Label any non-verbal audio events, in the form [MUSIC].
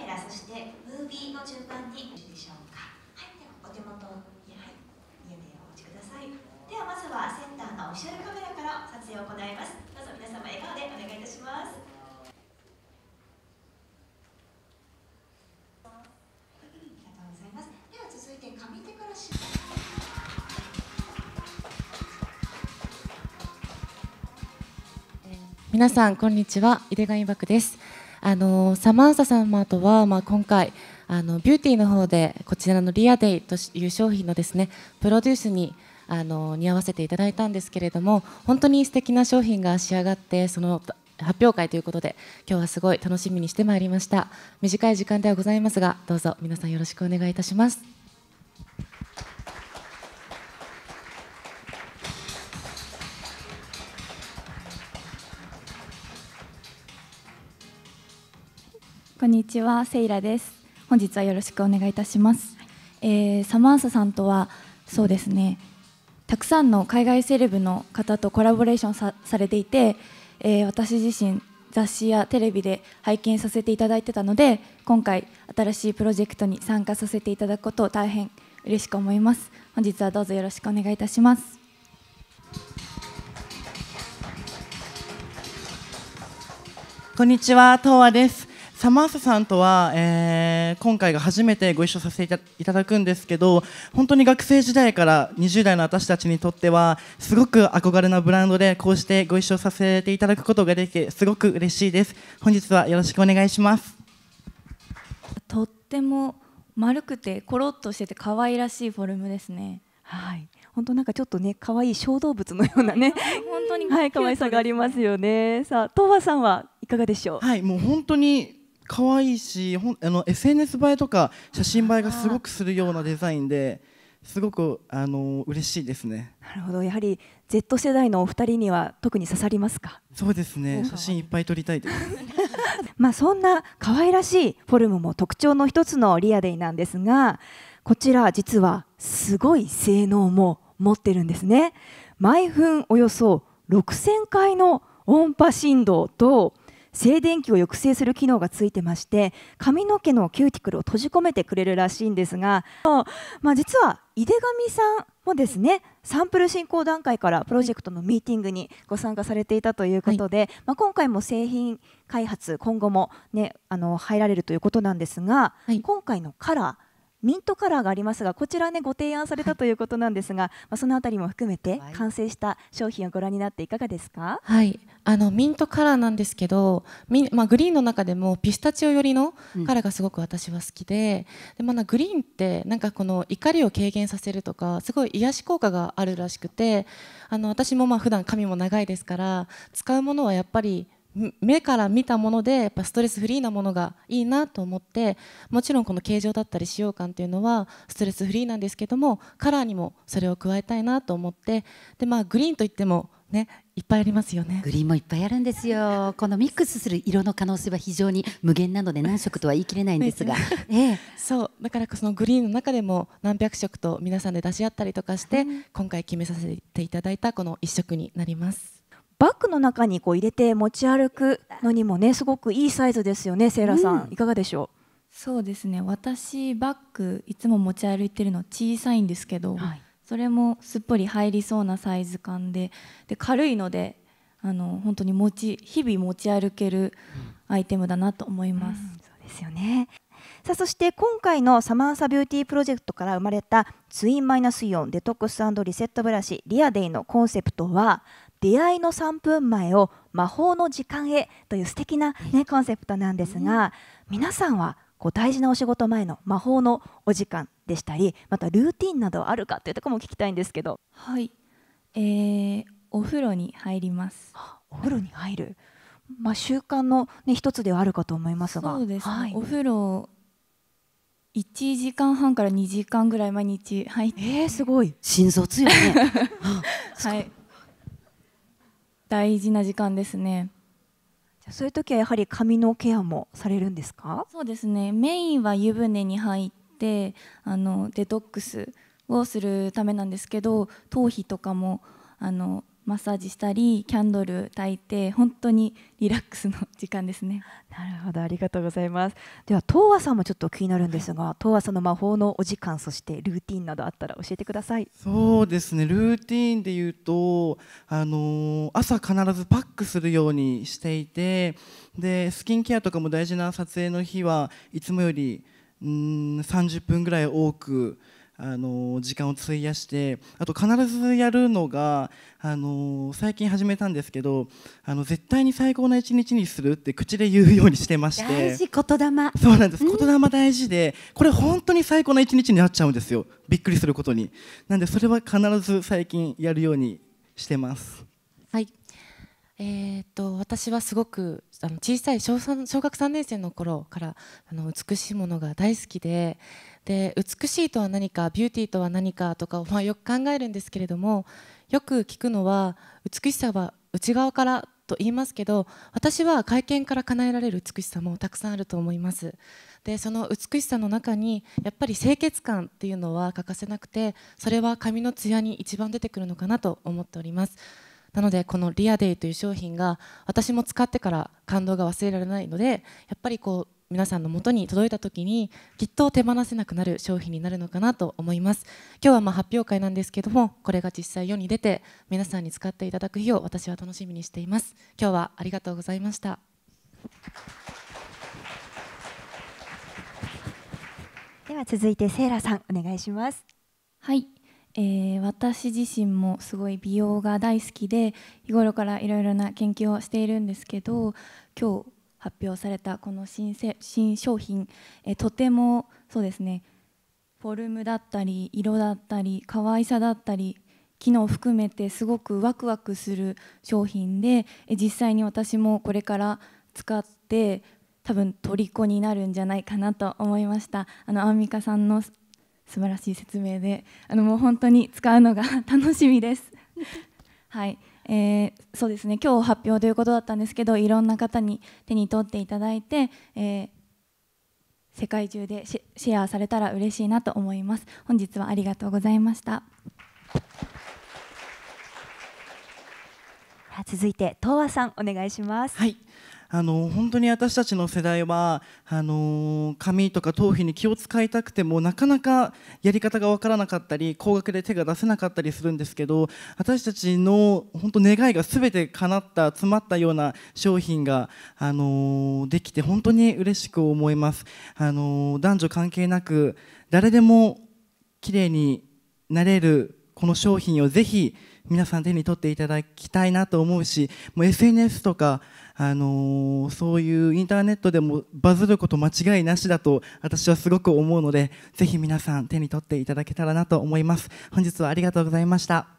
メラそしてムービーの順番によろでしょうかはいではお手元に、はい、見えお持ちくださいではまずはセンターのオフィシャルカメラから撮影を行いますどうぞ皆様笑顔でお願いいたしますありがとうございいますでは続て手から皆さんこんにちは井出川イですあのサマンサ様とは、まあ、今回あのビューティーの方でこちらのリアデイという商品のですねプロデュースにあの似合わせていただいたんですけれども本当に素敵な商品が仕上がってその発表会ということで今日はすごい楽しみにしてまいりました短い時間ではございますがどうぞ皆さんよろしくお願いいたします。んにちは、セイラです。本日はよろしくお願いいたします。えー、サマーサさんとはそうですね。たくさんの海外セレブの方とコラボレーションさされていて、えー、私自身雑誌やテレビで拝見させていただいてたので今回新しいプロジェクトに参加させていただくことを大変嬉しく思います本日はどうぞよろしくお願いいたしますこんにちは、東和です。サマーサさんとは、えー、今回が初めてご一緒させていただくんですけど本当に学生時代から20代の私たちにとってはすごく憧れのブランドでこうしてご一緒させていただくことができてすごく嬉しいです本日はよろしくお願いしますとっても丸くてコロッとしてて可愛らしいフォルムですねはい本当なんかちょっとね可愛い小動物のようなね [LAUGHS] 本当に、はい、可愛さがありますよねさあ東和さんはいかがでしょうはいもう本当に可愛いしほんあの SNS 映えとか写真映えがすごくするようなデザインですごくあの嬉しいですね。なるほどやはり Z 世代のお二人には特に刺さりますか。そうですね写真いっぱい撮りたいです。[LAUGHS] まあそんな可愛らしいフォルムも特徴の一つのリアデイなんですがこちら実はすごい性能も持ってるんですね毎分およそ6000回の音波振動と静電気を抑制する機能がついてまして髪の毛のキューティクルを閉じ込めてくれるらしいんですが、まあ、実は井手上さんもですねサンプル進行段階からプロジェクトのミーティングにご参加されていたということで、はい、まあ、今回も製品開発今後も、ね、あの入られるということなんですが、はい、今回のカラーミントカラーがありますがこちらねご提案されたということなんですが、はい、まあ、そのあたりも含めて完成した商品をご覧になっていかがですか、はい、あのミントカラーなんですけどミ、まあ、グリーンの中でもピスタチオよりのカラーがすごく私は好きでうん、でまあ、グリーンってなんかこの怒りを軽減させるとかすごい癒し効果があるらしくてあの私もまあ普段髪も長いですから使うものはやっぱり目から見たものでやっぱストレスフリーなものがいいなと思ってもちろんこの形状だったり使用感というのはストレスフリーなんですけどもカラーにもそれを加えたいなと思ってで、まあ、グリーンといっても、ね、いっぱいありますよねグリーンもいっぱいあるんですよこのミックスする色の可能性は非常に無限なので何色とは言い切れないんですが、[LAUGHS] ええ、そうだからそのグリーンの中でも何百色と皆さんで出し合ったりとかして、今回決めさせていただいたこの一色になります。バッグの中にこう入れて持ち歩くのにもねすごくいいサイズですよねセイラさん、うん、いかがでしょうそうですね私バッグいつも持ち歩いてるの小さいんですけど、はい、それもすっぽり入りそうなサイズ感でで軽いのであの本当に持ち日々持ち歩けるアイテムだなと思います。うん、そうですよねさあそして今回のサマーサビューティープロジェクトから生まれたツインマイナスイオンデトックスリセットブラシリアデイのコンセプトは出会いの3分前を魔法の時間へという素敵なねコンセプトなんですが、皆さんはこう大事なお仕事前の魔法のお時間でしたり、またルーティンなどあるかというところも聞きたいんですけど。はい、えー、お風呂に入ります。お風呂に入る。まあ習慣のね一つではあるかと思いますが。そうですはい、お風呂1時間半から2時間ぐらい毎日入って、えー、すごい心臓強いねはい大事な時間ですねじゃそういう時はやはり髪のケアもされるんですかそうですねメインは湯船に入ってあのデトックスをするためなんですけど頭皮とかもあのマッサージしたりキャンドル焚いて本当にリラックスの時間ですねなるほどありがとうございますでは東和さんもちょっと気になるんですが、はい、東和さんの魔法のお時間そしてルーティンなどあったら教えてくださいそうですねルーティンで言うとあの朝必ずパックするようにしていてでスキンケアとかも大事な撮影の日はいつもよりうん30分ぐらい多くあの時間を費やしてあと必ずやるのがあの最近始めたんですけどあの絶対に最高な一日にするって口で言うようにしてまして大事言霊そうなんです、言霊大事でこれ本当に最高な一日になっちゃうんですよびっくりすることになんでそれは必ず最近やるようにしてますえーと私はすごくあの小さい小小学3年生の頃からあの美しいものが大好きでで美しいとは何かビューティーとは何かとかを、まあ、よく考えるんですけれどもよく聞くのは美しさは内側からと言いますけど私は外見から叶えられる美しさもたくさんあると思いますでその美しさの中にやっぱり清潔感っていうのは欠かせなくてそれは髪のツヤに一番出てくるのかなと思っておりますなのでこのリアデイという商品が私も使ってから感動が忘れられないのでやっぱりこう皆さんの元に届いた時にきっと手放せなくなる商品になるのかなと思います今日はま発表会なんですけどもこれが実際世に出て皆さんに使っていただく日を私は楽しみにしています今日はありがとうございましたでは続いてセイラさんお願いしますはいえー、私自身もすごい美容が大好きで日頃からいろいろな研究をしているんですけど今日発表されたこの新新商品、えー、とてもそうですねフォルムだったり色だったり可愛さだったり機能を含めてすごくワクワクする商品で、えー、実際に私もこれから使って多分虜になるんじゃないかなと思いましたあのアンミカさんの素晴らしい説明であのもう本当に使うのが [LAUGHS] 楽しみです。[LAUGHS] はいえー、そうですね今日発表ということだったんですけどいろんな方に手に取っていただいて、えー、世界中でシェアされたら嬉しいなと思います本日はありがとうございました続いて東和さんお願いしますはいあの本当に私たちの世代はあの髪とか頭皮に気を使いたくてもなかなかやり方が分からなかったり高額で手が出せなかったりするんですけど私たちの本当願いが全て叶った詰まったような商品があのできて本当に嬉しく思います。あの男女関係なく誰でも綺麗になれるこの商品をぜひ皆さん手に取っていただきたいなと思うしもう SNS とか、あのー、そういうインターネットでもバズること間違いなしだと私はすごく思うのでぜひ皆さん手に取っていただけたらなと思います本日はありがとうございました